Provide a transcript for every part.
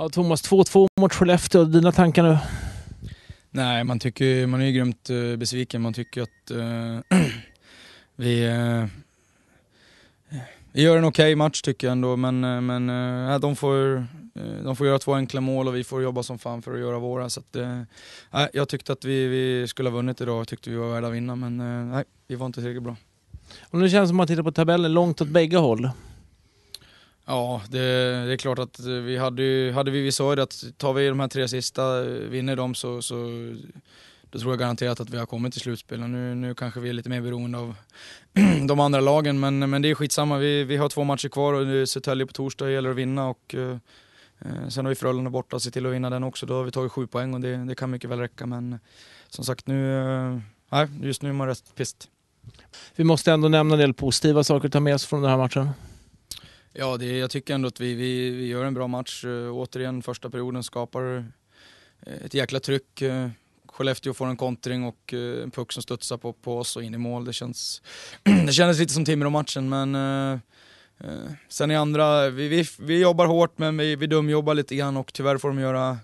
Ja, Thomas, 2-2 mot Skellefteå. Dina tankar nu? Nej, man, tycker, man är ju grymt eh, besviken. Man tycker att äh, vi, äh, vi gör en okej okay match tycker jag ändå, men, men äh, de, får, de får göra två enkla mål och vi får jobba som fan för att göra våra. Så att, äh, jag tyckte att vi, vi skulle ha vunnit idag, jag tyckte vi var värda att vinna, men nej, vi var inte tillräckligt bra. Och nu känns det som att man tittar på tabellen långt åt bägge håll. Ja, det, det, är klart att vi hade, hade vi, vi sa ju det att tar vi de här tre sista, vinner de så, så då tror jag garanterat att vi har kommit till slutspel. Nu, nu kanske vi är lite mer beroende av de andra lagen, men, men det är skitsamma. Vi, vi har två matcher kvar och Södertälje på torsdag det gäller att vinna. Och, eh, sen har vi Frölunda borta, se till att vinna den också. Då har vi tagit sju poäng och det, det kan mycket väl räcka. Men eh, som sagt, nu, eh, just nu är man rätt pist. Vi måste ändå nämna en del positiva saker att ta med oss från den här matchen. Ja, det, jag tycker ändå att vi, vi, vi gör en bra match. Eh, återigen, första perioden skapar eh, ett jäkla tryck. Eh, Skellefteå får en kontring och en puck som studsar på, på oss och in i mål. Det, känns, det kändes lite som Timrå-matchen men eh, sen i andra, vi, vi, vi jobbar hårt men vi, vi dumjobbar lite grann och tyvärr får de göra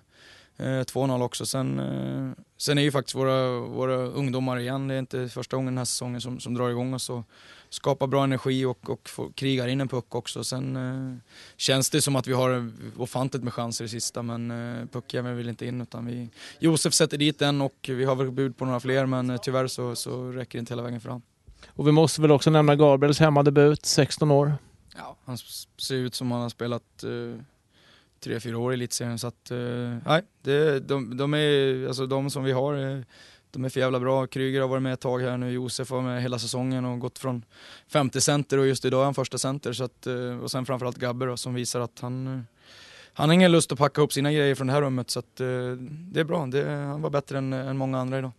2-0 eh, också. Sen, eh, sen är ju faktiskt våra, våra ungdomar igen, det är inte första gången den här säsongen som, som drar igång oss och skapar bra energi och, och får, krigar in en puck också. Sen eh, känns det som att vi har ofantligt med chanser i sista men eh, puckjäveln vill inte in utan vi, Josef sätter dit den och vi har väl bud på några fler men eh, tyvärr så, så räcker det inte hela vägen fram. Och vi måste väl också nämna Gabriels hemmadebut, 16 år. Ja, han ser ut som han har spelat eh, tre, fyra år i elitserien. Så att, eh, nej, det, de, de, är, alltså de som vi har, eh, de är för jävla bra. Kryger har varit med ett tag här nu, Josef var med hela säsongen och gått från femte center och just idag är han första center. Så att, eh, och sen framförallt Gabbe då, som visar att han han har ingen lust att packa ihop sina grejer från det här rummet så att, det är bra. Det, han var bättre än, än många andra idag.